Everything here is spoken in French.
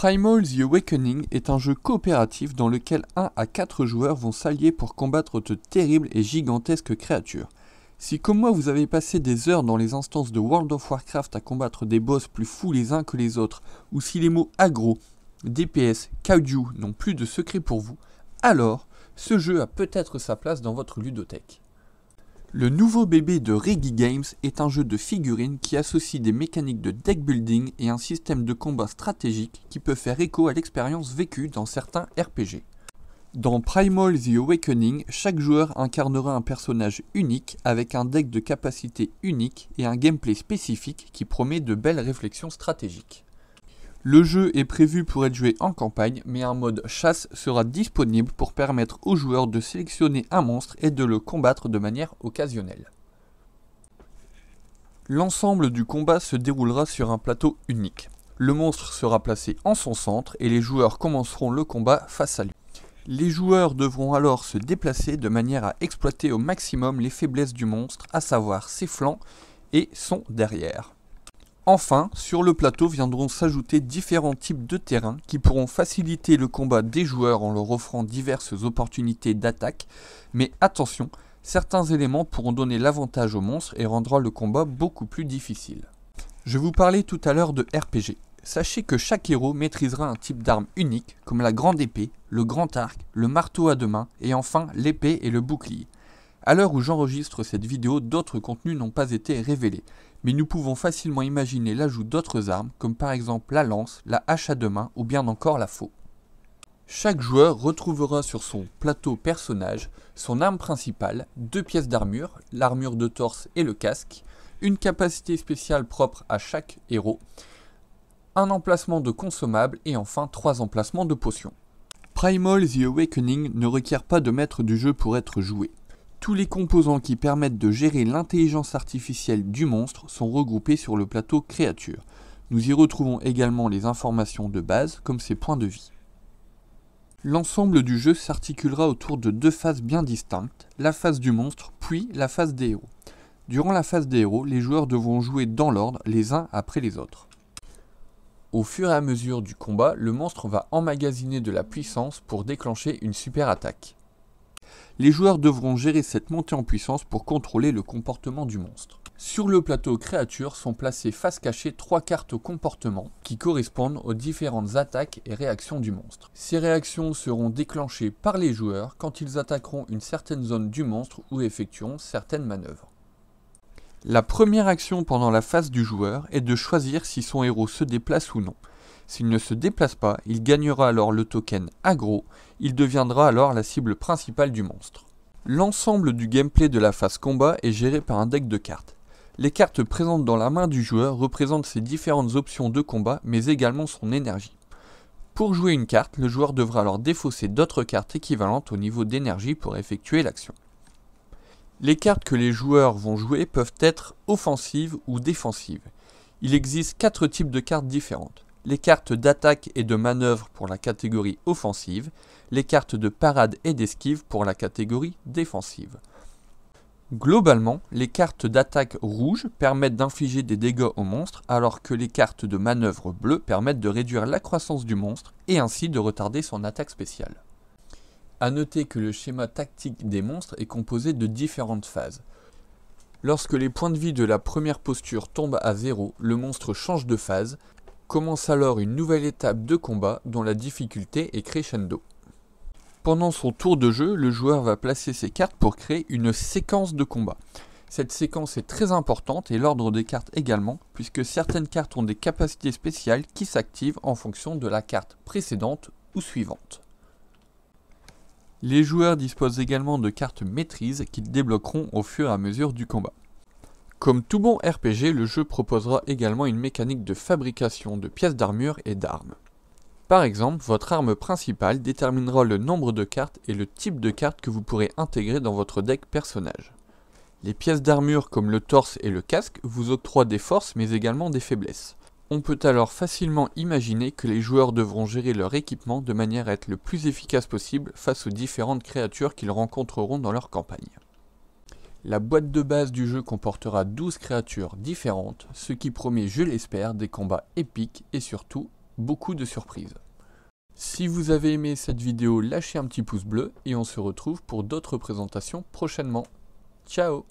Primal The Awakening est un jeu coopératif dans lequel 1 à 4 joueurs vont s'allier pour combattre de terribles et gigantesques créatures. Si comme moi vous avez passé des heures dans les instances de World of Warcraft à combattre des boss plus fous les uns que les autres, ou si les mots aggro, DPS, Kaiju n'ont plus de secret pour vous, alors ce jeu a peut-être sa place dans votre ludothèque. Le nouveau bébé de Reggie Games est un jeu de figurines qui associe des mécaniques de deck building et un système de combat stratégique qui peut faire écho à l'expérience vécue dans certains RPG. Dans Primal The Awakening, chaque joueur incarnera un personnage unique avec un deck de capacité unique et un gameplay spécifique qui promet de belles réflexions stratégiques. Le jeu est prévu pour être joué en campagne, mais un mode chasse sera disponible pour permettre aux joueurs de sélectionner un monstre et de le combattre de manière occasionnelle. L'ensemble du combat se déroulera sur un plateau unique. Le monstre sera placé en son centre et les joueurs commenceront le combat face à lui. Les joueurs devront alors se déplacer de manière à exploiter au maximum les faiblesses du monstre, à savoir ses flancs et son derrière. Enfin, sur le plateau viendront s'ajouter différents types de terrains qui pourront faciliter le combat des joueurs en leur offrant diverses opportunités d'attaque, mais attention, certains éléments pourront donner l'avantage aux monstres et rendra le combat beaucoup plus difficile. Je vous parlais tout à l'heure de RPG. Sachez que chaque héros maîtrisera un type d'arme unique, comme la grande épée, le grand arc, le marteau à deux mains, et enfin l'épée et le bouclier. À l'heure où j'enregistre cette vidéo, d'autres contenus n'ont pas été révélés, mais nous pouvons facilement imaginer l'ajout d'autres armes, comme par exemple la lance, la hache à deux mains ou bien encore la faux. Chaque joueur retrouvera sur son plateau personnage son arme principale, deux pièces d'armure, l'armure de torse et le casque, une capacité spéciale propre à chaque héros, un emplacement de consommables et enfin trois emplacements de potions. Primal The Awakening ne requiert pas de maître du jeu pour être joué tous les composants qui permettent de gérer l'intelligence artificielle du monstre sont regroupés sur le plateau créature. Nous y retrouvons également les informations de base comme ses points de vie. L'ensemble du jeu s'articulera autour de deux phases bien distinctes, la phase du monstre puis la phase des héros. Durant la phase des héros, les joueurs devront jouer dans l'ordre les uns après les autres. Au fur et à mesure du combat, le monstre va emmagasiner de la puissance pour déclencher une super attaque les joueurs devront gérer cette montée en puissance pour contrôler le comportement du monstre. Sur le plateau créatures sont placées face cachée trois cartes comportement qui correspondent aux différentes attaques et réactions du monstre. Ces réactions seront déclenchées par les joueurs quand ils attaqueront une certaine zone du monstre ou effectueront certaines manœuvres. La première action pendant la phase du joueur est de choisir si son héros se déplace ou non. S'il ne se déplace pas, il gagnera alors le token aggro, il deviendra alors la cible principale du monstre. L'ensemble du gameplay de la phase combat est géré par un deck de cartes. Les cartes présentes dans la main du joueur représentent ses différentes options de combat, mais également son énergie. Pour jouer une carte, le joueur devra alors défausser d'autres cartes équivalentes au niveau d'énergie pour effectuer l'action. Les cartes que les joueurs vont jouer peuvent être offensives ou défensives. Il existe 4 types de cartes différentes les cartes d'attaque et de manœuvre pour la catégorie offensive, les cartes de parade et d'esquive pour la catégorie défensive. Globalement, les cartes d'attaque rouges permettent d'infliger des dégâts au monstre alors que les cartes de manœuvre bleues permettent de réduire la croissance du monstre et ainsi de retarder son attaque spéciale. A noter que le schéma tactique des monstres est composé de différentes phases. Lorsque les points de vie de la première posture tombent à zéro, le monstre change de phase, Commence alors une nouvelle étape de combat dont la difficulté est crescendo. Pendant son tour de jeu, le joueur va placer ses cartes pour créer une séquence de combat. Cette séquence est très importante et l'ordre des cartes également, puisque certaines cartes ont des capacités spéciales qui s'activent en fonction de la carte précédente ou suivante. Les joueurs disposent également de cartes maîtrises qu'ils débloqueront au fur et à mesure du combat. Comme tout bon RPG, le jeu proposera également une mécanique de fabrication de pièces d'armure et d'armes. Par exemple, votre arme principale déterminera le nombre de cartes et le type de cartes que vous pourrez intégrer dans votre deck personnage. Les pièces d'armure comme le torse et le casque vous octroient des forces mais également des faiblesses. On peut alors facilement imaginer que les joueurs devront gérer leur équipement de manière à être le plus efficace possible face aux différentes créatures qu'ils rencontreront dans leur campagne. La boîte de base du jeu comportera 12 créatures différentes, ce qui promet, je l'espère, des combats épiques et surtout beaucoup de surprises. Si vous avez aimé cette vidéo, lâchez un petit pouce bleu et on se retrouve pour d'autres présentations prochainement. Ciao